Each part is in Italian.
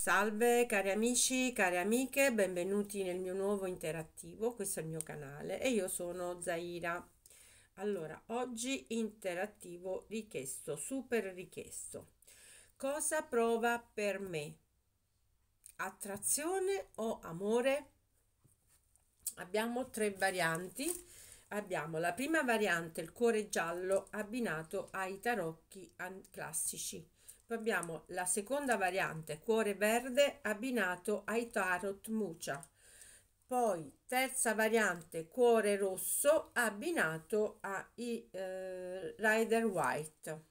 Salve cari amici, cari amiche, benvenuti nel mio nuovo interattivo, questo è il mio canale e io sono Zaira. Allora, oggi interattivo richiesto, super richiesto. Cosa prova per me? Attrazione o amore? Abbiamo tre varianti. Abbiamo la prima variante, il cuore giallo, abbinato ai tarocchi classici poi abbiamo la seconda variante, cuore verde abbinato ai tarot mucia. Poi terza variante, cuore rosso abbinato ai eh, rider white.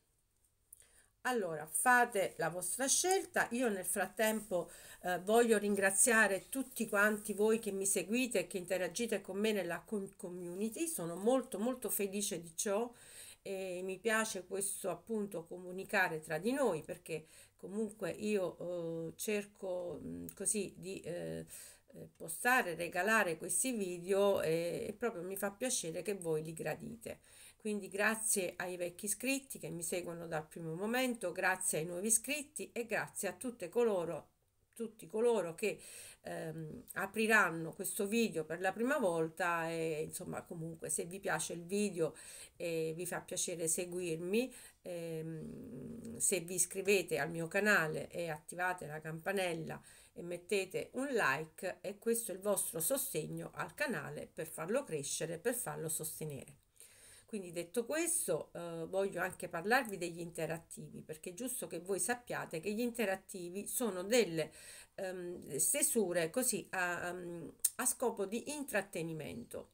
Allora, fate la vostra scelta. Io nel frattempo eh, voglio ringraziare tutti quanti voi che mi seguite e che interagite con me nella community. Sono molto molto felice di ciò e mi piace questo appunto comunicare tra di noi perché comunque io eh, cerco mh, mm, così di eh, eh, postare, regalare questi video e, e proprio mi fa piacere che voi li gradite. Quindi grazie ai vecchi iscritti che mi seguono dal primo momento, grazie ai nuovi iscritti e grazie a tutte coloro tutti coloro che ehm, apriranno questo video per la prima volta e insomma comunque se vi piace il video e eh, vi fa piacere seguirmi ehm, se vi iscrivete al mio canale e attivate la campanella e mettete un like e questo è il vostro sostegno al canale per farlo crescere per farlo sostenere quindi detto questo, eh, voglio anche parlarvi degli interattivi, perché è giusto che voi sappiate che gli interattivi sono delle ehm, stesure così a, ehm, a scopo di intrattenimento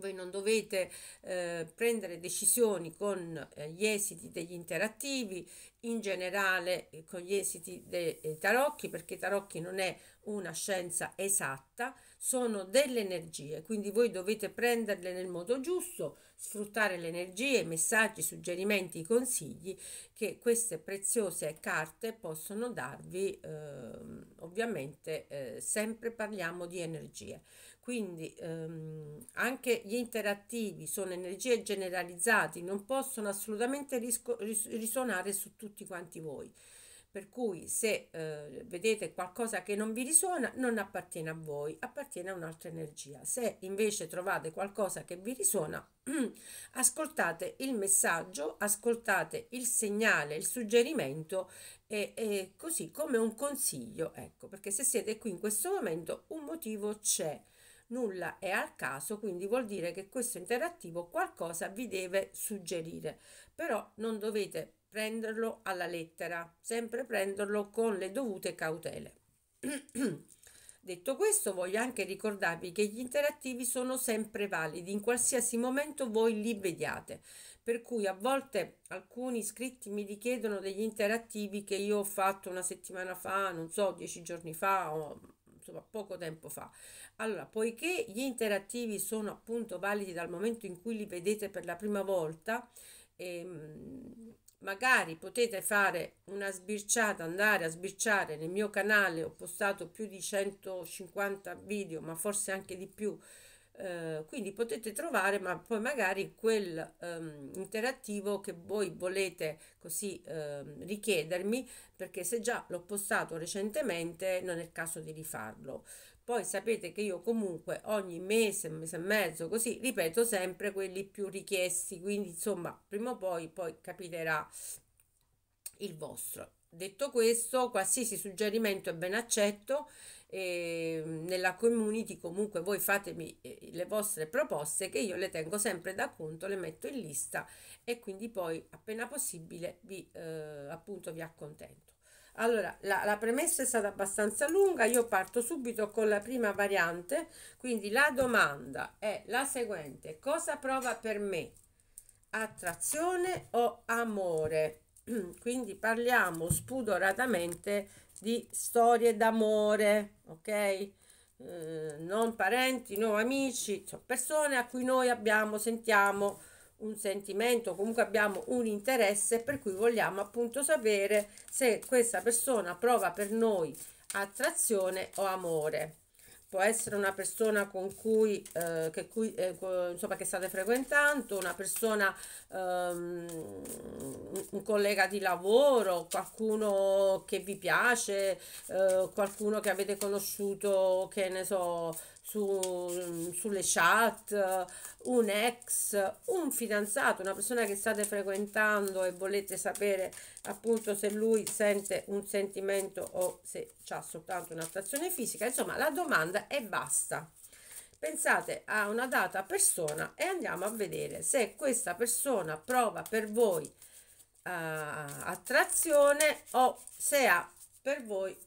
voi non dovete eh, prendere decisioni con eh, gli esiti degli interattivi, in generale eh, con gli esiti dei, dei eh, tarocchi, perché tarocchi non è una scienza esatta, sono delle energie, quindi voi dovete prenderle nel modo giusto, sfruttare le energie, i messaggi, i suggerimenti, i consigli che queste preziose carte possono darvi. Eh, ovviamente eh, sempre parliamo di energie. Quindi ehm, anche gli interattivi sono energie generalizzate, non possono assolutamente risco- ris- risuonare su tutti quanti voi. Per cui se eh, vedete qualcosa che non vi risuona, non appartiene a voi, appartiene a un'altra energia. Se invece trovate qualcosa che vi risuona, ascoltate il messaggio, ascoltate il segnale, il suggerimento e, e così come un consiglio. Ecco, perché se siete qui in questo momento, un motivo c'è nulla è al caso, quindi vuol dire che questo interattivo qualcosa vi deve suggerire, però non dovete prenderlo alla lettera, sempre prenderlo con le dovute cautele. Detto questo, voglio anche ricordarvi che gli interattivi sono sempre validi, in qualsiasi momento voi li vediate, per cui a volte alcuni iscritti mi richiedono degli interattivi che io ho fatto una settimana fa, non so, dieci giorni fa o insomma poco tempo fa. Allora, poiché gli interattivi sono appunto validi dal momento in cui li vedete per la prima volta, e ehm, magari potete fare una sbirciata, andare a sbirciare nel mio canale, ho postato più di 150 video, ma forse anche di più, eh, quindi potete trovare, ma poi magari quel ehm, interattivo che voi volete così ehm, richiedermi, perché se già l'ho postato recentemente non è il caso di rifarlo. Poi sapete che io comunque ogni mese, un mese e mezzo, così ripeto sempre quelli più richiesti, quindi insomma prima o poi poi capiterà il vostro. Detto questo, qualsiasi suggerimento è ben accetto. Eh, nella community comunque voi fatemi eh, le vostre proposte che io le tengo sempre da conto, le metto in lista e quindi poi appena possibile vi, eh, appunto vi accontento. Allora, la, la, premessa è stata abbastanza lunga, io parto subito con la prima variante, quindi la domanda è la seguente, cosa prova per me? Attrazione o amore? Quindi parliamo spudoratamente di storie d'amore, ok? Eh, non parenti, non amici, sono cioè persone a cui noi abbiamo, sentiamo un sentimento, comunque abbiamo un interesse per cui vogliamo appunto sapere se questa persona prova per noi attrazione o amore. Può essere una persona con cui, eh, che, cui eh, insomma, che state frequentando, una persona, ehm, un collega di lavoro, qualcuno che vi piace, eh, qualcuno che avete conosciuto, che ne so, su, sulle chat, un ex, un fidanzato, una persona che state frequentando e volete sapere appunto se lui sente un sentimento o se ha soltanto un'attrazione fisica, insomma la domanda è basta. Pensate a una data persona e andiamo a vedere se questa persona prova per voi uh, attrazione o se ha per voi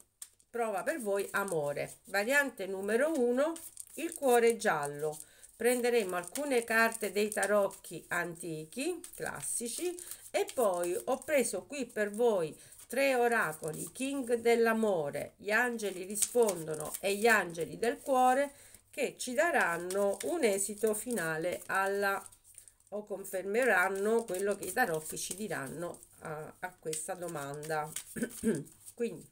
prova per voi amore. Variante numero 1 il cuore giallo prenderemo alcune carte dei tarocchi antichi classici e poi ho preso qui per voi tre oracoli king dell'amore gli angeli rispondono e gli angeli del cuore che ci daranno un esito finale alla o confermeranno quello che i tarocchi ci diranno a, a questa domanda quindi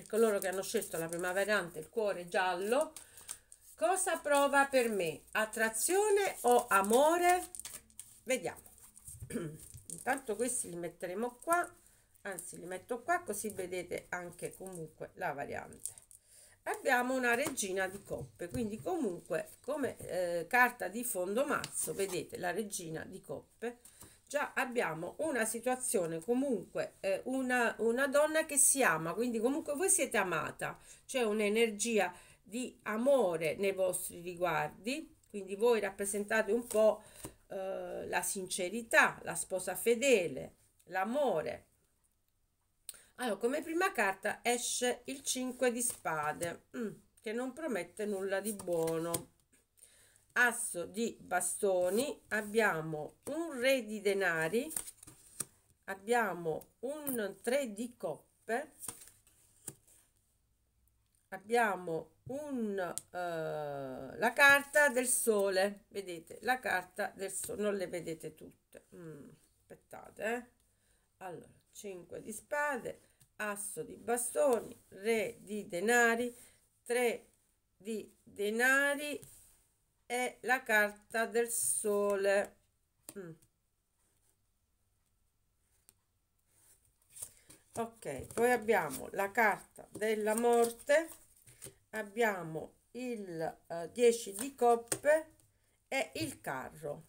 per coloro che hanno scelto la prima variante, il cuore giallo, cosa prova per me? Attrazione o amore? Vediamo. Intanto questi li metteremo qua, anzi li metto qua così vedete anche comunque la variante. Abbiamo una regina di coppe, quindi comunque come eh, carta di fondo mazzo vedete la regina di coppe già abbiamo una situazione comunque eh, una, una donna che si ama quindi comunque voi siete amata c'è un'energia di amore nei vostri riguardi quindi voi rappresentate un po' eh, la sincerità la sposa fedele l'amore allora come prima carta esce il 5 di spade mm, che non promette nulla di buono asso di bastoni abbiamo un re di denari abbiamo un 3 di coppe abbiamo un, uh, la carta del sole vedete la carta del sole non le vedete tutte mm, aspettate eh. allora 5 di spade asso di bastoni re di denari 3 di denari e la carta del sole. Mm. Ok, poi abbiamo la carta della morte, abbiamo il eh, 10 di coppe e il carro.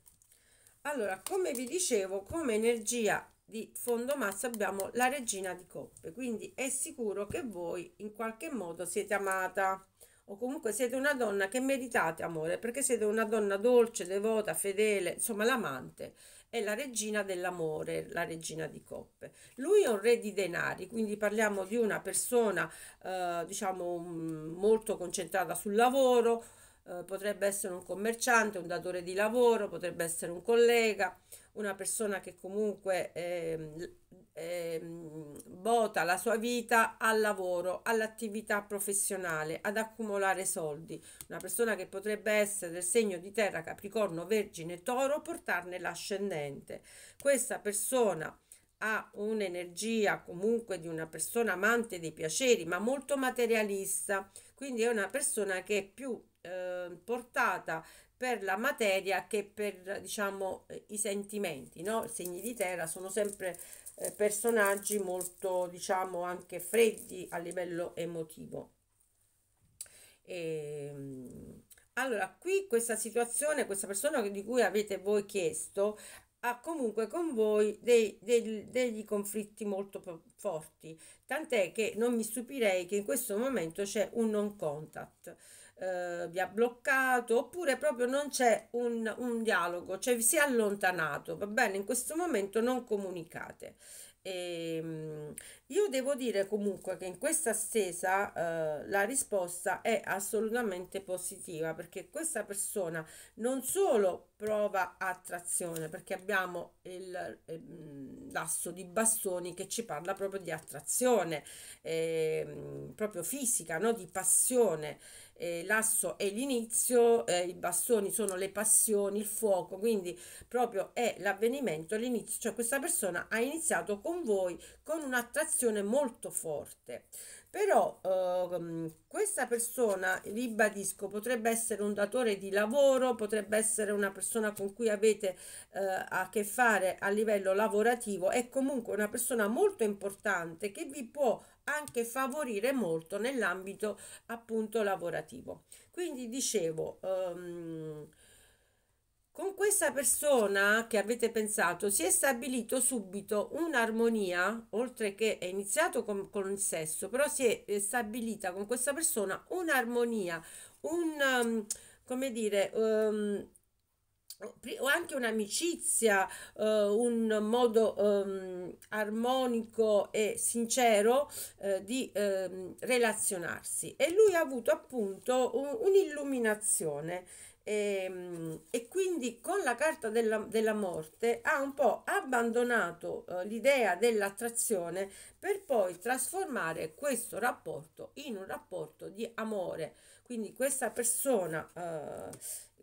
Allora, come vi dicevo, come energia di fondo massa abbiamo la regina di coppe, quindi è sicuro che voi in qualche modo siete amata o comunque siete una donna che meritate amore perché siete una donna dolce, devota, fedele, insomma l'amante è la regina dell'amore, la regina di coppe. Lui è un re di denari, quindi parliamo di una persona eh, diciamo mm, molto concentrata sul lavoro, eh, potrebbe essere un commerciante, un datore di lavoro, potrebbe essere un collega, una persona che comunque eh, eh, vota la sua vita al lavoro, all'attività professionale, ad accumulare soldi, una persona che potrebbe essere del segno di terra Capricorno, Vergine, Toro, portarne l'ascendente. Questa persona ha un'energia comunque di una persona amante dei piaceri, ma molto materialista, quindi è una persona che è più eh, portata per la materia che per diciamo i sentimenti no i segni di terra sono sempre eh, personaggi molto diciamo anche freddi a livello emotivo e, ehm, allora qui questa situazione questa persona di cui avete voi chiesto ha comunque con voi dei, dei, degli conflitti molto forti tant'è che non mi stupirei che in questo momento c'è un non contact eh, vi ha bloccato oppure proprio non c'è un, un dialogo, cioè vi si è allontanato, va bene? In questo momento non comunicate. E, ehm, io devo dire comunque che in questa stesa eh, la risposta è assolutamente positiva perché questa persona non solo prova attrazione perché abbiamo il, ehm, l'asso di bastoni che ci parla proprio di attrazione eh, proprio fisica, no? di passione eh, l'asso è l'inizio, eh, i bastoni sono le passioni, il fuoco, quindi proprio è l'avvenimento, l'inizio, cioè questa persona ha iniziato con voi con un'attrazione molto forte. Però eh, questa persona, ribadisco, potrebbe essere un datore di lavoro, potrebbe essere una persona con cui avete eh, a che fare a livello lavorativo, è comunque una persona molto importante che vi può anche favorire molto nell'ambito appunto lavorativo. Quindi dicevo... Ehm, con questa persona che avete pensato si è stabilito subito un'armonia, oltre che è iniziato con, con il sesso, però si è eh, stabilita con questa persona un'armonia, un, um, come dire, um, o anche un'amicizia, uh, un modo um, armonico e sincero uh, di um, relazionarsi. E lui ha avuto appunto un, un'illuminazione e, ehm, e, quindi con la carta della, della, morte ha un po' abbandonato eh, l'idea dell'attrazione per poi trasformare questo rapporto in un rapporto di amore. Quindi questa persona, eh,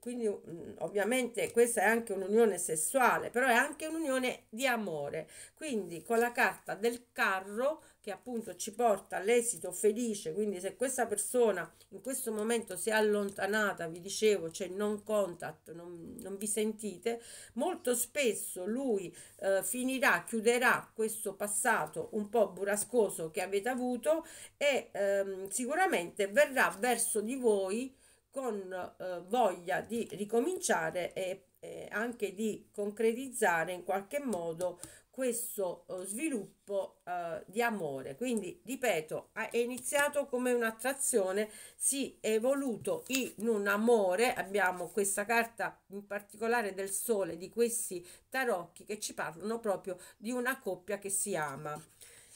quindi mm, ovviamente questa è anche un'unione sessuale, però è anche un'unione di amore. Quindi con la carta del carro che appunto ci porta all'esito felice, quindi se questa persona in questo momento si è allontanata, vi dicevo, cioè non contact, non, non vi sentite, molto spesso lui eh, finirà, chiuderà questo passato un po' burrascoso che avete avuto e ehm, sicuramente verrà verso di voi con eh, voglia di ricominciare e anche di concretizzare in qualche modo questo eh, sviluppo eh, di amore. Quindi, ripeto, è iniziato come un'attrazione, si è evoluto in un amore. Abbiamo questa carta in particolare del sole di questi tarocchi che ci parlano proprio di una coppia che si ama.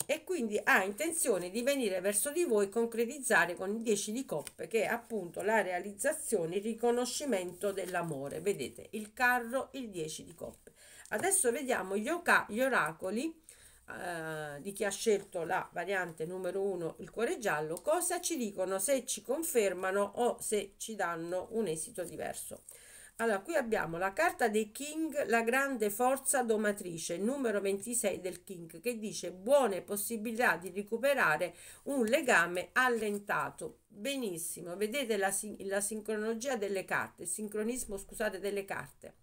E quindi ha intenzione di venire verso di voi concretizzare con il 10 di coppe che è appunto la realizzazione, il riconoscimento dell'amore. Vedete il carro, il 10 di coppe Adesso vediamo gli, oca, gli oracoli eh, di chi ha scelto la variante numero 1, il cuore giallo, cosa ci dicono, se ci confermano o se ci danno un esito diverso. Allora, qui abbiamo la carta dei King, la grande forza domatrice, numero 26 del King, che dice buone possibilità di recuperare un legame allentato. Benissimo, vedete la, la sincronologia delle carte, il sincronismo, scusate, delle carte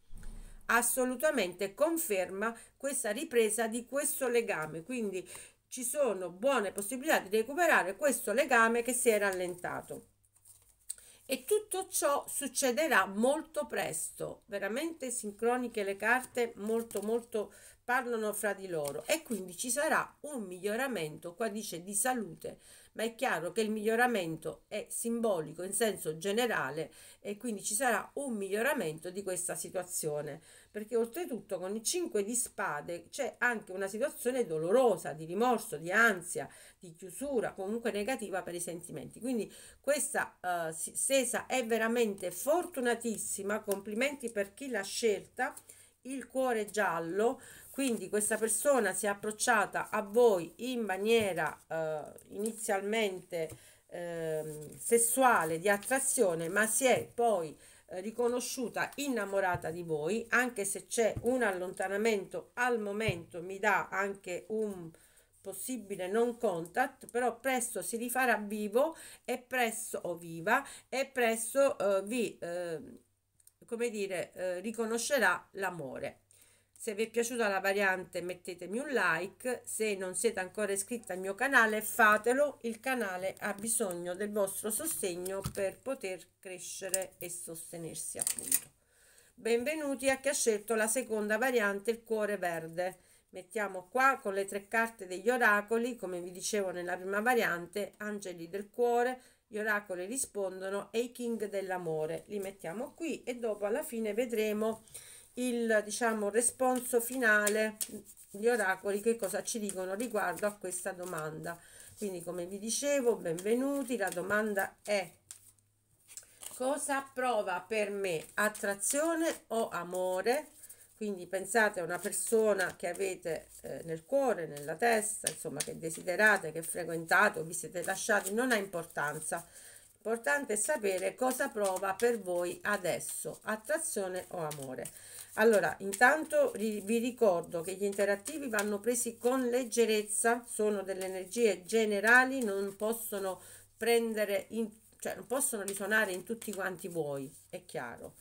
assolutamente conferma questa ripresa di questo legame. Quindi ci sono buone possibilità di recuperare questo legame che si è rallentato. E tutto ciò succederà molto presto, veramente sincroniche le carte, molto molto parlano fra di loro e quindi ci sarà un miglioramento, qua dice di salute ma è chiaro che il miglioramento è simbolico in senso generale e quindi ci sarà un miglioramento di questa situazione, perché oltretutto con i 5 di spade c'è anche una situazione dolorosa, di rimorso, di ansia, di chiusura, comunque negativa per i sentimenti. Quindi questa uh, eh, stesa è veramente fortunatissima, complimenti per chi l'ha scelta il cuore giallo quindi questa persona si è approcciata a voi in maniera eh, inizialmente eh, sessuale di attrazione, ma si è poi eh, riconosciuta innamorata di voi, anche se c'è un allontanamento al momento, mi dà anche un possibile non contact, però presto si rifarà vivo e presto o viva e presto eh, vi, eh, come dire, eh, riconoscerà l'amore. Se vi è piaciuta la variante mettetemi un like, se non siete ancora iscritti al mio canale fatelo, il canale ha bisogno del vostro sostegno per poter crescere e sostenersi appunto. Benvenuti a chi ha scelto la seconda variante, il cuore verde. Mettiamo qua con le tre carte degli oracoli, come vi dicevo nella prima variante, angeli del cuore, gli oracoli rispondono e i king dell'amore. Li mettiamo qui e dopo alla fine vedremo il diciamo responso finale gli oracoli che cosa ci dicono riguardo a questa domanda quindi come vi dicevo benvenuti la domanda è cosa prova per me attrazione o amore quindi pensate a una persona che avete eh, nel cuore, nella testa, insomma che desiderate, che frequentate o vi siete lasciati, non ha importanza. importante sapere cosa prova per voi adesso, attrazione o amore. Allora, intanto vi ricordo che gli interattivi vanno presi con leggerezza, sono delle energie generali, non possono prendere, in, cioè non possono risuonare in tutti quanti voi, è chiaro.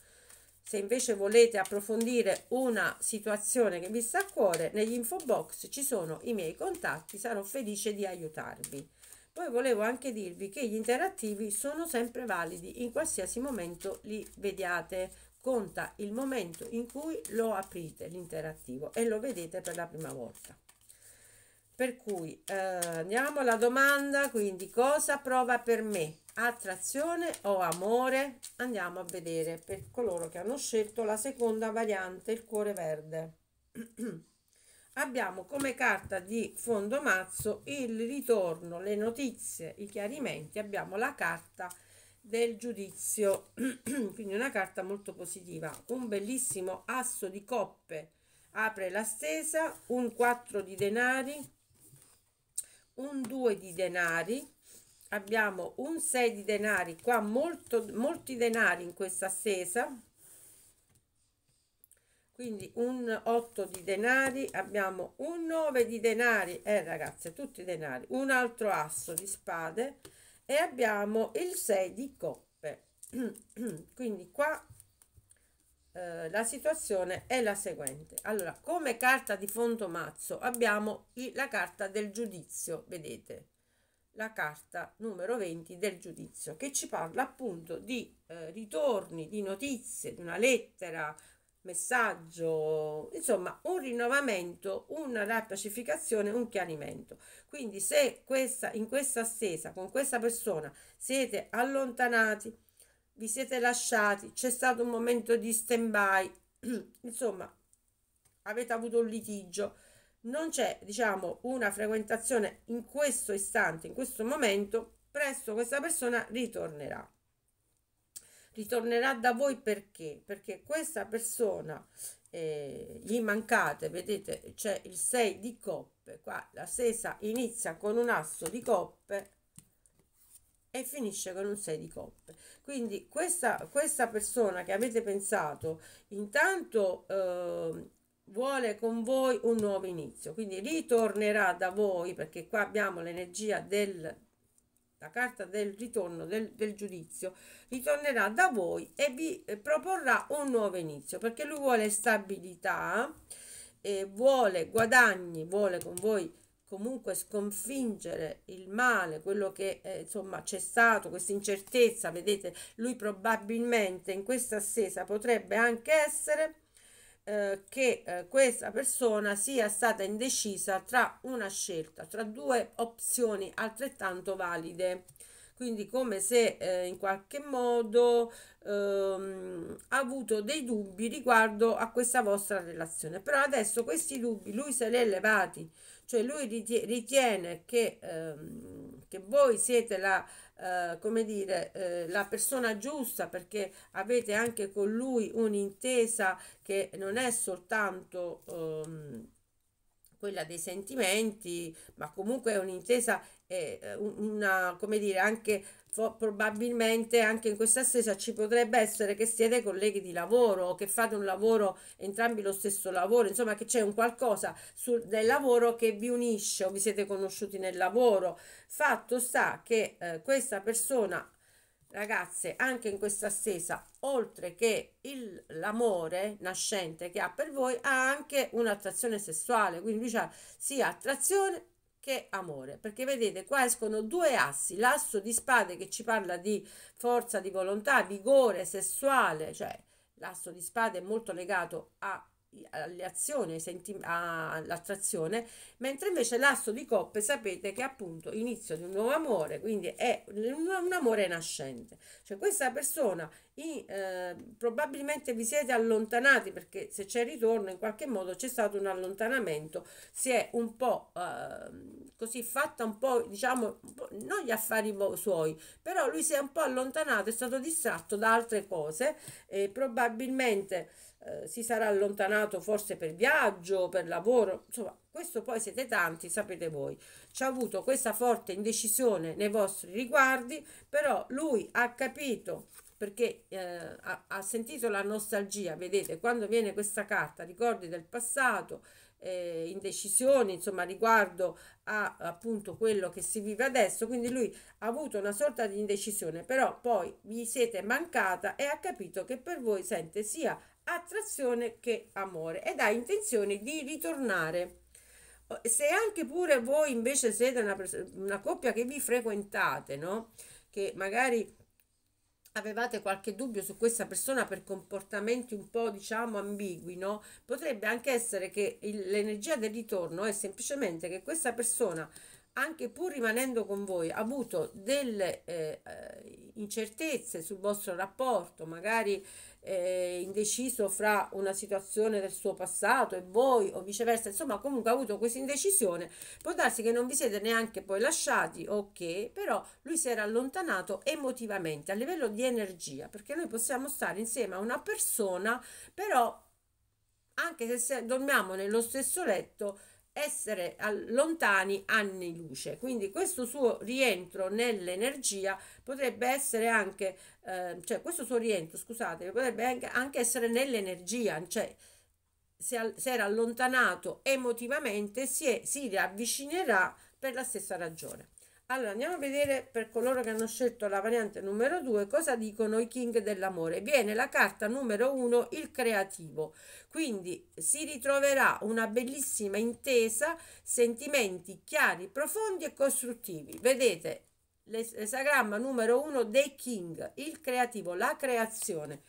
Se invece volete approfondire una situazione che vi sta a cuore, negli info box ci sono i miei contatti, sarò felice di aiutarvi. Poi volevo anche dirvi che gli interattivi sono sempre validi, in qualsiasi momento li vediate conta il momento in cui lo aprite l'interattivo e lo vedete per la prima volta. Per cui eh, andiamo alla domanda, quindi cosa prova per me? Attrazione o amore? Andiamo a vedere per coloro che hanno scelto la seconda variante, il cuore verde. Abbiamo come carta di fondo mazzo il ritorno, le notizie, i chiarimenti, abbiamo la carta del giudizio, quindi una carta molto positiva, un bellissimo asso di coppe, apre la stesa, un 4 di denari, un 2 di denari, abbiamo un 6 di denari, qua molto, molti denari in questa stesa, quindi un 8 di denari, abbiamo un 9 di denari, eh ragazze tutti i denari, un altro asso di spade, e abbiamo il 6 di coppe quindi qua eh, la situazione è la seguente allora come carta di fondo mazzo abbiamo i, la carta del giudizio vedete la carta numero 20 del giudizio che ci parla appunto di eh, ritorni di notizie di una lettera messaggio, insomma un rinnovamento, una ripacificazione, un chiarimento. Quindi se questa, in questa stesa con questa persona siete allontanati, vi siete lasciati, c'è stato un momento di stand-by, insomma avete avuto un litigio, non c'è diciamo una frequentazione in questo istante, in questo momento, presto questa persona ritornerà ritornerà da voi perché? Perché questa persona eh, gli mancate, vedete c'è il 6 di coppe, qua la stessa inizia con un asso di coppe e finisce con un 6 di coppe. Quindi questa, questa persona che avete pensato intanto eh, vuole con voi un nuovo inizio, quindi ritornerà da voi perché qua abbiamo l'energia del la carta del ritorno del, del, giudizio, ritornerà da voi e vi eh, proporrà un nuovo inizio, perché lui vuole stabilità, eh, vuole guadagni, vuole con voi comunque sconfiggere il male, quello che eh, insomma c'è stato, questa incertezza, vedete, lui probabilmente in questa assesa potrebbe anche essere eh, che eh, questa persona sia stata indecisa tra una scelta, tra due opzioni altrettanto valide. Quindi come se eh, in qualche modo ehm, ha avuto dei dubbi riguardo a questa vostra relazione. Però adesso questi dubbi lui se li è levati, cioè lui ritiene che, ehm, che voi siete la eh, come dire, eh, la persona giusta perché avete anche con lui un'intesa che non è soltanto... Ehm, quella dei sentimenti, ma comunque è un'intesa eh, una, come dire, anche probabilmente anche in questa stessa ci potrebbe essere che siete colleghi di lavoro o che fate un lavoro entrambi lo stesso lavoro insomma che c'è un qualcosa sul, del lavoro che vi unisce o vi siete conosciuti nel lavoro fatto sta che eh, questa persona ragazze anche in questa stessa oltre che il, l'amore nascente che ha per voi ha anche un'attrazione sessuale quindi c'è sia attrazione che amore, perché vedete qua escono due assi, l'asso di spade che ci parla di forza di volontà, vigore sessuale, cioè l'asso di spade è molto legato a alle azioni, all'attrazione, mentre invece l'asso di coppe sapete che è appunto inizio di un nuovo amore, quindi è un, un amore nascente. Cioè questa persona i, eh, probabilmente vi siete allontanati perché se c'è ritorno in qualche modo c'è stato un allontanamento, si è un po' eh, così fatta un po' diciamo non gli affari suoi, però lui si è un po' allontanato, è stato distratto da altre cose e probabilmente eh, si sarà allontanato forse per viaggio, per lavoro, insomma, questo poi siete tanti, sapete voi. Ci ha avuto questa forte indecisione nei vostri riguardi, però lui ha capito perché eh, ha, ha, sentito la nostalgia, vedete, quando viene questa carta, ricordi del passato, eh, indecisioni, insomma, riguardo a appunto quello che si vive adesso, quindi lui ha avuto una sorta di indecisione, però poi vi siete mancata e ha capito che per voi sente sia attrazione che amore ed ha intenzione di ritornare. Se anche pure voi invece siete una, una coppia che vi frequentate, no? Che magari avevate qualche dubbio su questa persona per comportamenti un po' diciamo ambigui, no? Potrebbe anche essere che l'energia del ritorno è semplicemente che questa persona, anche pur rimanendo con voi, ha avuto delle eh, eh incertezze sul vostro rapporto, magari eh, indeciso fra una situazione del suo passato e voi o viceversa, insomma comunque ha avuto questa indecisione, può darsi che non vi siete neanche poi lasciati ok però lui si era allontanato emotivamente a livello di energia, perché noi possiamo stare insieme a una persona, però anche se dormiamo nello stesso letto, essere lontani anni luce. Quindi questo suo rientro nell'energia potrebbe essere anche, eh, cioè questo suo rientro, scusate, potrebbe anche essere nell'energia, cioè se, se era allontanato emotivamente si, è, si riavvicinerà per la stessa ragione. Allora, andiamo a vedere per coloro che hanno scelto la variante numero 2 cosa dicono i king dell'amore. Viene la carta numero 1, il creativo. Quindi si ritroverà una bellissima intesa, sentimenti chiari, profondi e costruttivi. Vedete, l'esagramma numero 1 dei king, il creativo, la creazione.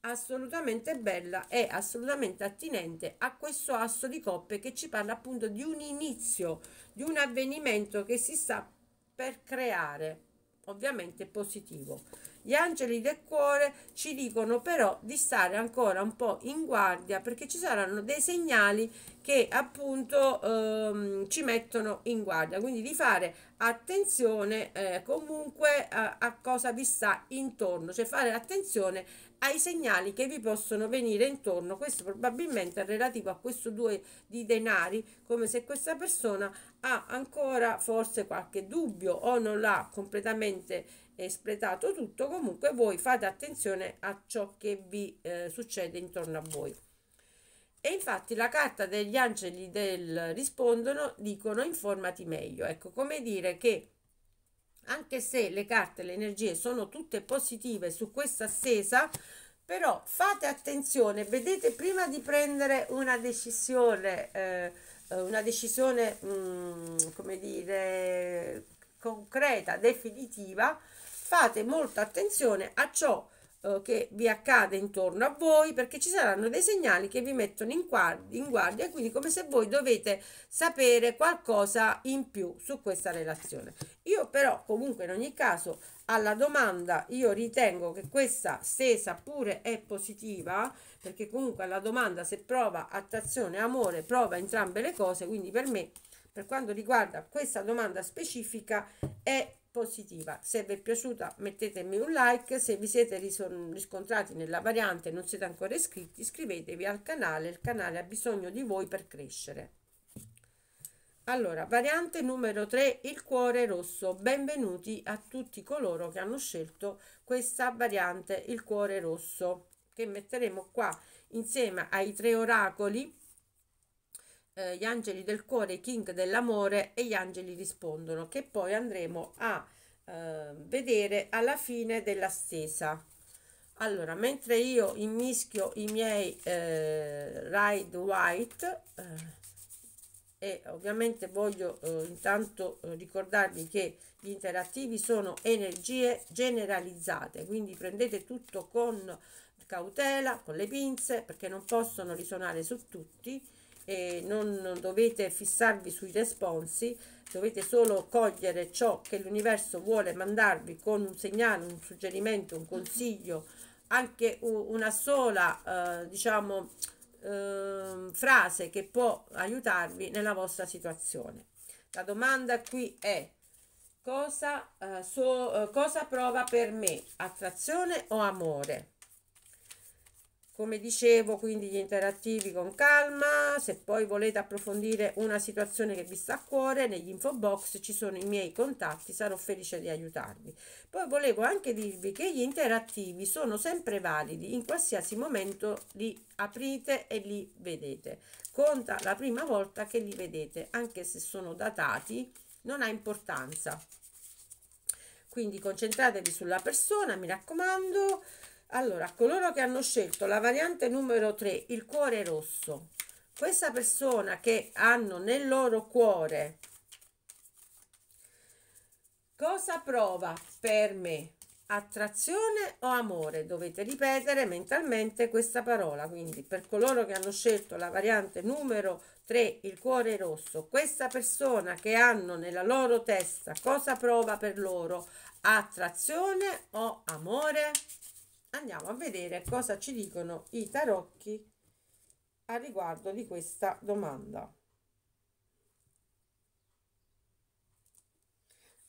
Assolutamente bella e assolutamente attinente a questo asso di coppe che ci parla appunto di un inizio, di un avvenimento che si sta per creare ovviamente positivo. Gli angeli del cuore ci dicono però di stare ancora un po' in guardia perché ci saranno dei segnali che appunto ehm, ci mettono in guardia, quindi di fare attenzione eh, comunque a, a cosa vi sta intorno, cioè fare attenzione ai segnali che vi possono venire intorno. Questo probabilmente è relativo a questo due di denari, come se questa persona ha ancora forse qualche dubbio o non l'ha completamente espletato tutto. Comunque voi fate attenzione a ciò che vi eh, succede intorno a voi. E infatti la carta degli angeli del rispondono dicono informati meglio. Ecco, come dire che anche se le carte, le energie sono tutte positive su questa stesa, però fate attenzione, vedete prima di prendere una decisione, eh, eh una decisione, mh, mm, come dire, concreta, definitiva, fate molta attenzione a ciò eh, che vi accade intorno a voi perché ci saranno dei segnali che vi mettono in, guardia, in guardia quindi come se voi dovete sapere qualcosa in più su questa relazione io però comunque in ogni caso alla domanda io ritengo che questa stesa pure è positiva perché comunque alla domanda se prova attrazione amore prova entrambe le cose quindi per me per quanto riguarda questa domanda specifica è positiva. Se vi è piaciuta mettetemi un like, se vi siete riscontrati nella variante e non siete ancora iscritti iscrivetevi al canale, il canale ha bisogno di voi per crescere. Allora, variante numero 3, il cuore rosso. Benvenuti a tutti coloro che hanno scelto questa variante, il cuore rosso, che metteremo qua insieme ai tre oracoli eh, gli angeli del cuore, i king dell'amore e gli angeli rispondono, che poi andremo a eh, vedere alla fine della stesa. Allora, mentre io immischio i miei eh, ride white, eh, e ovviamente voglio eh, intanto eh, ricordarvi che gli interattivi sono energie generalizzate quindi prendete tutto con cautela con le pinze perché non possono risuonare su tutti e non, dovete fissarvi sui responsi, dovete solo cogliere ciò che l'universo vuole mandarvi con un segnale, un suggerimento, un consiglio, anche una sola, eh, diciamo, eh, frase che può aiutarvi nella vostra situazione. La domanda qui è cosa, eh, so, eh, cosa prova per me, attrazione o amore? come dicevo quindi gli interattivi con calma se poi volete approfondire una situazione che vi sta a cuore negli info box ci sono i miei contatti sarò felice di aiutarvi poi volevo anche dirvi che gli interattivi sono sempre validi in qualsiasi momento li aprite e li vedete conta la prima volta che li vedete anche se sono datati non ha importanza quindi concentratevi sulla persona mi raccomando allora, coloro che hanno scelto la variante numero 3, il cuore rosso, questa persona che hanno nel loro cuore, cosa prova per me? Attrazione o amore? Dovete ripetere mentalmente questa parola, quindi per coloro che hanno scelto la variante numero 3, il cuore rosso, questa persona che hanno nella loro testa, cosa prova per loro? Attrazione o amore? andiamo a vedere cosa ci dicono i tarocchi a riguardo di questa domanda.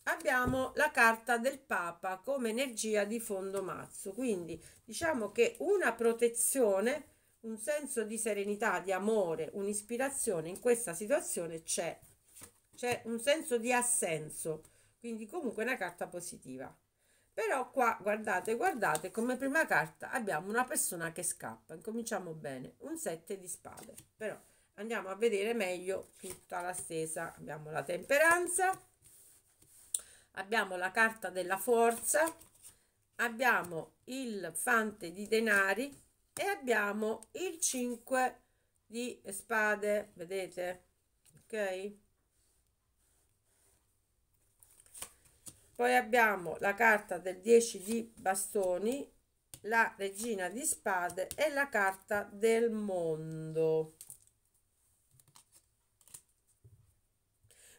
Abbiamo la carta del Papa come energia di fondo mazzo, quindi diciamo che una protezione, un senso di serenità, di amore, un'ispirazione in questa situazione c'è, c'è un senso di assenso, quindi comunque una carta positiva. Però qua, guardate, guardate, come prima carta abbiamo una persona che scappa. Incominciamo bene. Un 7 di spade. Però andiamo a vedere meglio tutta la stesa. Abbiamo la temperanza. Abbiamo la carta della forza. Abbiamo il fante di denari. E abbiamo il 5 di spade. Vedete? Ok? poi abbiamo la carta del 10 di bastoni la regina di spade e la carta del mondo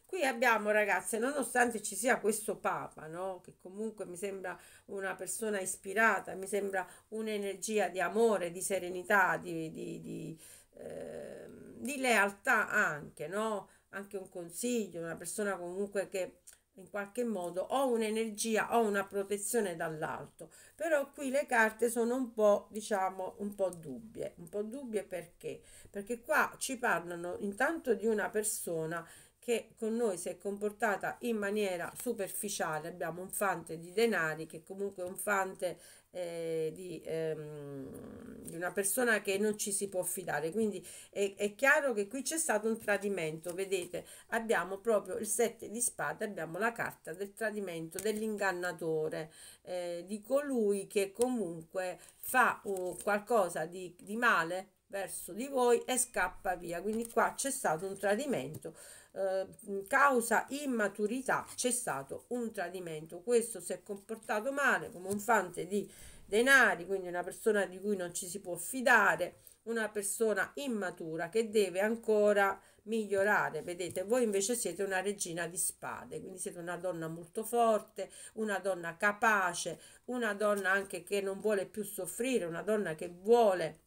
qui abbiamo ragazze nonostante ci sia questo papa no che comunque mi sembra una persona ispirata mi sembra un'energia di amore di serenità di, di, di, eh, di lealtà anche no anche un consiglio una persona comunque che in qualche modo ho un'energia, ho una protezione dall'alto, però qui le carte sono un po', diciamo, un po' dubbie, un po' dubbie perché? Perché qua ci parlano intanto di una persona che con noi si è comportata in maniera superficiale. Abbiamo un fante di denari che comunque è un fante eh, di, ehm, di, una persona che non ci si può fidare. Quindi è, è chiaro che qui c'è stato un tradimento. Vedete, abbiamo proprio il 7 di spade, abbiamo la carta del tradimento, dell'ingannatore, eh, di colui che comunque fa uh, qualcosa di, di male verso di voi e scappa via. Quindi qua c'è stato un tradimento eh, causa immaturità c'è stato un tradimento. Questo si è comportato male come un fante di denari, quindi una persona di cui non ci si può fidare, una persona immatura che deve ancora migliorare. Vedete, voi invece siete una regina di spade, quindi siete una donna molto forte, una donna capace, una donna anche che non vuole più soffrire, una donna che vuole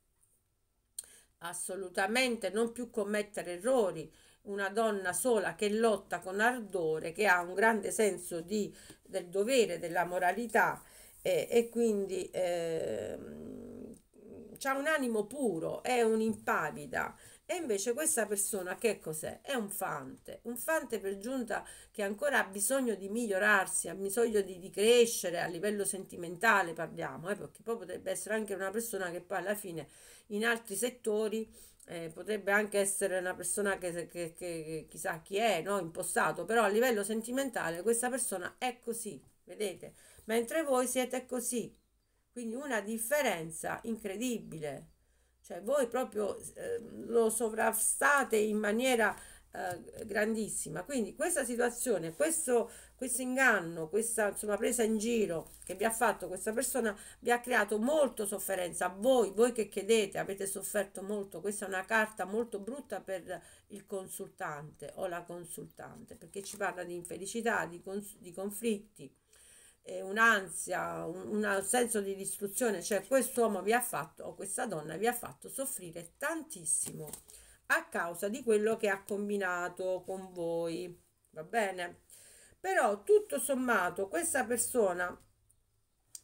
assolutamente non più commettere errori, una donna sola che lotta con ardore, che ha un grande senso di, del dovere, della moralità eh, e quindi eh, ha un animo puro, è un'impavida. E invece questa persona che cos'è? È un fante, un fante per giunta che ancora ha bisogno di migliorarsi, ha bisogno di, di crescere a livello sentimentale, parliamo, eh, perché poi potrebbe essere anche una persona che poi alla fine in altri settori eh, potrebbe anche essere una persona che, che, che, che, chissà chi è, no? impostato, però a livello sentimentale questa persona è così, vedete? Mentre voi siete così. Quindi una differenza incredibile. Cioè voi proprio eh, lo sovrastate in maniera eh, grandissima. Quindi questa situazione, questo, questo inganno, questa insomma, presa in giro che vi ha fatto questa persona vi ha creato molto sofferenza. Voi, voi che chiedete, avete sofferto molto. Questa è una carta molto brutta per il consultante o la consultante perché ci parla di infelicità, di, di conflitti eh, un'ansia, un, un, senso di distruzione, cioè quest'uomo vi ha fatto o questa donna vi ha fatto soffrire tantissimo a causa di quello che ha combinato con voi. Va bene? Però tutto sommato questa persona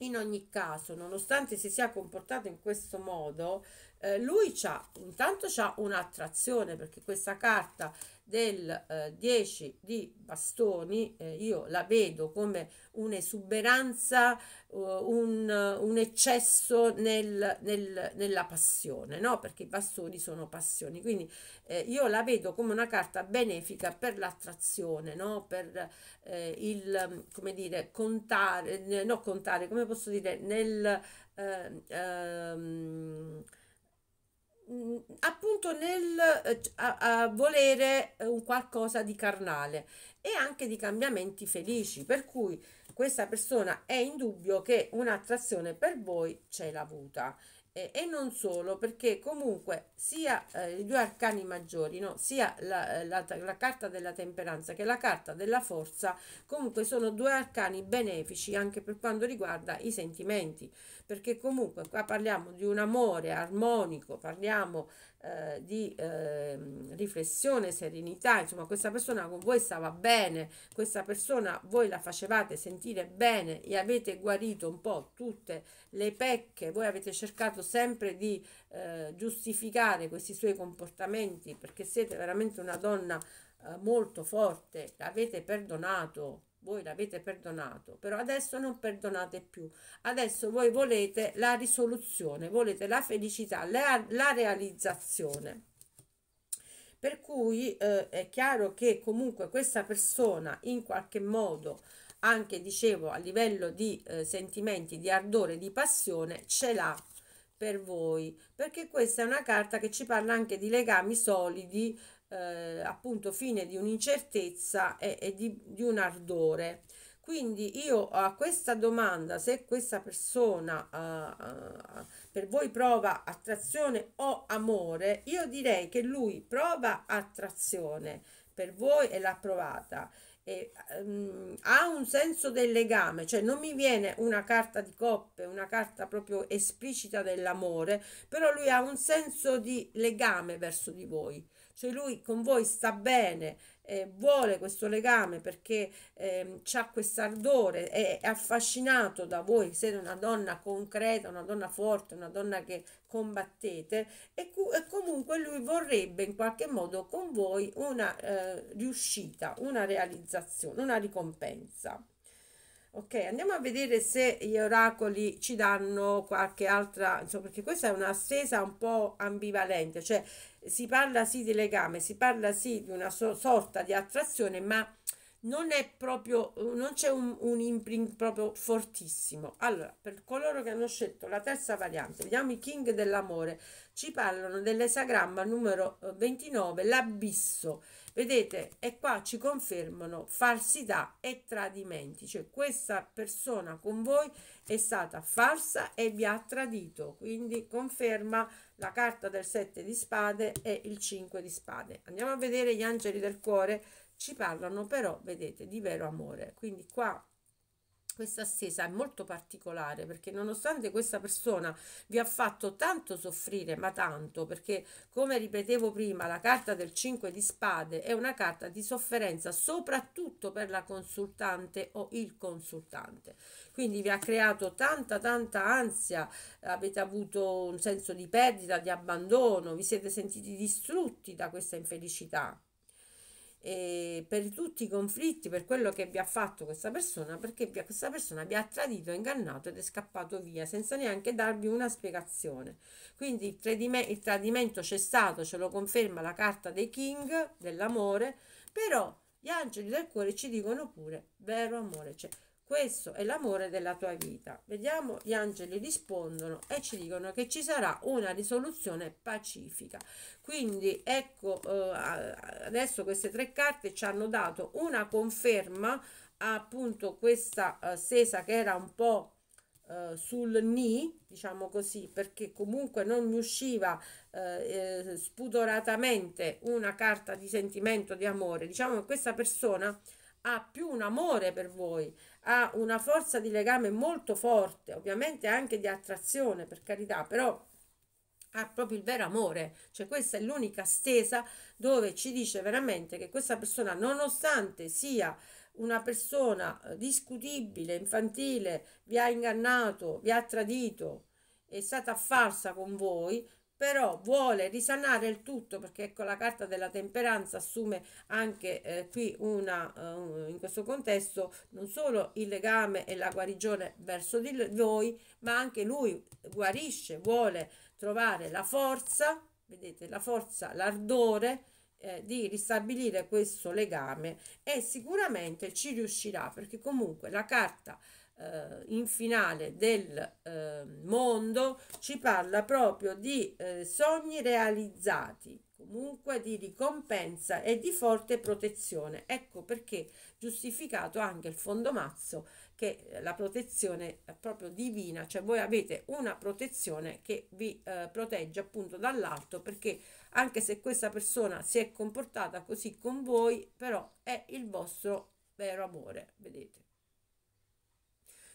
in ogni caso, nonostante si sia comportato in questo modo, eh, lui c'ha, intanto c'ha un'attrazione perché questa carta del eh, 10 di bastoni, eh, io la vedo come un'esuberanza, uh, un, un, eccesso nel, nel, nella passione, no? perché i bastoni sono passioni, quindi eh, io la vedo come una carta benefica per l'attrazione, no? per eh, il, come dire, contare, no contare, come posso dire, nel... Eh, ehm, mh, mm, appunto nel eh, a, a volere eh, un qualcosa di carnale e anche di cambiamenti felici, per cui questa persona è in dubbio che un'attrazione per voi ce l'ha avuta. E, e, non solo, perché comunque sia eh, i due arcani maggiori, no? sia la, eh, la, la, carta della temperanza che la carta della forza, comunque sono due arcani benefici anche per quanto riguarda i sentimenti perché comunque qua parliamo di un amore armonico, parliamo eh, di eh, riflessione, serenità, insomma questa persona con voi stava bene, questa persona voi la facevate sentire bene e avete guarito un po' tutte le pecche, voi avete cercato sempre di eh, giustificare questi suoi comportamenti perché siete veramente una donna eh, molto forte, l'avete perdonato, voi l'avete perdonato, però adesso non perdonate più. Adesso voi volete la risoluzione, volete la felicità, la, la realizzazione. Per cui eh, è chiaro che comunque questa persona in qualche modo, anche dicevo a livello di eh, sentimenti, di ardore, di passione, ce l'ha per voi, perché questa è una carta che ci parla anche di legami solidi, eh, appunto fine di un'incertezza e, e di, di, un ardore. Quindi io a questa domanda, se questa persona eh, eh per voi prova attrazione o amore, io direi che lui prova attrazione, per voi e l'ha provata. E, um, ha un senso del legame, cioè non mi viene una carta di coppe, una carta proprio esplicita dell'amore, però lui ha un senso di legame verso di voi cioè lui con voi sta bene, eh, vuole questo legame perché eh, ha questo ardore, è, affascinato da voi, siete una donna concreta, una donna forte, una donna che combattete e, e comunque lui vorrebbe in qualche modo con voi una eh, riuscita, una realizzazione, una ricompensa. Ok, andiamo a vedere se gli oracoli ci danno qualche altra, insomma, perché questa è una stesa un po' ambivalente, cioè si parla sì di legame, si parla sì di una so sorta di attrazione, ma non è proprio, non c'è un, un imprint proprio fortissimo. Allora, per coloro che hanno scelto la terza variante, vediamo i king dell'amore, ci parlano dell'esagramma numero 29, eh, l'abisso, Vedete, e qua ci confermano falsità e tradimenti, cioè questa persona con voi è stata falsa e vi ha tradito, quindi conferma la carta del 7 di spade e il 5 di spade. Andiamo a vedere gli angeli del cuore, ci parlano però, vedete, di vero amore, quindi qua questa stesa è molto particolare perché nonostante questa persona vi ha fatto tanto soffrire, ma tanto, perché come ripetevo prima, la carta del 5 di spade è una carta di sofferenza soprattutto per la consultante o il consultante. Quindi vi ha creato tanta tanta ansia, avete avuto un senso di perdita, di abbandono, vi siete sentiti distrutti da questa infelicità eh, per tutti i conflitti, per quello che vi ha fatto questa persona, perché vi, questa persona vi ha tradito, ingannato ed è scappato via senza neanche darvi una spiegazione. Quindi il, tradime, il tradimento c'è stato, ce lo conferma la carta dei King, dell'amore, però gli angeli del cuore ci dicono pure, vero amore Cioè, questo è l'amore della tua vita. Vediamo, gli angeli rispondono e ci dicono che ci sarà una risoluzione pacifica. Quindi ecco, eh, adesso queste tre carte ci hanno dato una conferma a appunto questa eh, stesa che era un po' eh, sul ni, diciamo così, perché comunque non mi usciva eh, eh, spudoratamente una carta di sentimento di amore. Diciamo che questa persona ha più un amore per voi, ha una forza di legame molto forte, ovviamente anche di attrazione, per carità, però ha proprio il vero amore, cioè questa è l'unica stesa dove ci dice veramente che questa persona, nonostante sia una persona eh, discutibile, infantile, vi ha ingannato, vi ha tradito, è stata falsa con voi, però vuole risanare il tutto perché ecco la carta della temperanza assume anche eh, qui una eh, in questo contesto non solo il legame e la guarigione verso di voi ma anche lui guarisce vuole trovare la forza vedete la forza l'ardore eh, di ristabilire questo legame e sicuramente ci riuscirà perché comunque la carta eh, eh, in finale del eh, mondo ci parla proprio di eh, sogni realizzati, comunque di ricompensa e di forte protezione. Ecco perché giustificato anche il fondo mazzo che eh, la protezione è proprio divina, cioè voi avete una protezione che vi eh, protegge appunto dall'alto perché anche se questa persona si è comportata così con voi, però è il vostro vero amore, vedete.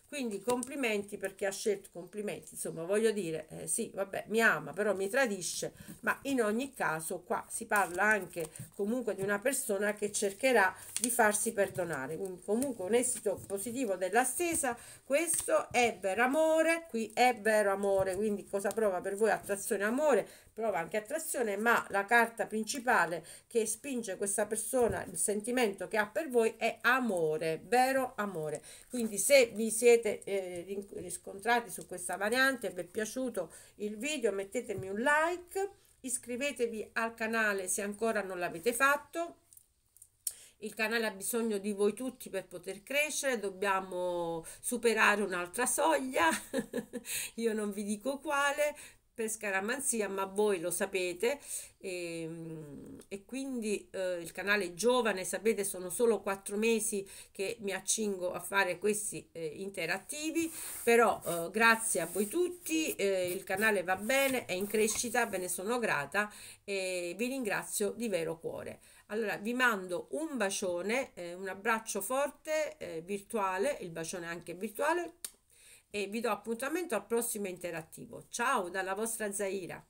Quindi complimenti per chi ha scelto, complimenti, insomma voglio dire, eh, sì, vabbè, mi ama, però mi tradisce, ma in ogni caso qua si parla anche comunque di una persona che cercherà di farsi perdonare. Quindi comunque un esito positivo della stesa, questo è vero amore, qui è vero amore, quindi cosa prova per voi attrazione amore? Prova anche attrazione, ma la carta principale che spinge questa persona, il sentimento che ha per voi è amore, vero amore. Quindi se vi siete siete eh, riscontrati su questa variante, vi è piaciuto il video, mettetemi un like, iscrivetevi al canale se ancora non l'avete fatto. Il canale ha bisogno di voi tutti per poter crescere, dobbiamo superare un'altra soglia, io non vi dico quale, per scaramanzia, ma voi lo sapete e, ehm, e quindi eh, il canale giovane, sapete, sono solo quattro mesi che mi accingo a fare questi eh, interattivi, però eh, grazie a voi tutti, eh, il canale va bene, è in crescita, ve ne sono grata e vi ringrazio di vero cuore. Allora vi mando un bacione, eh, un abbraccio forte, eh, virtuale, il bacione anche virtuale e vi do appuntamento al prossimo interattivo. Ciao dalla vostra Zaira.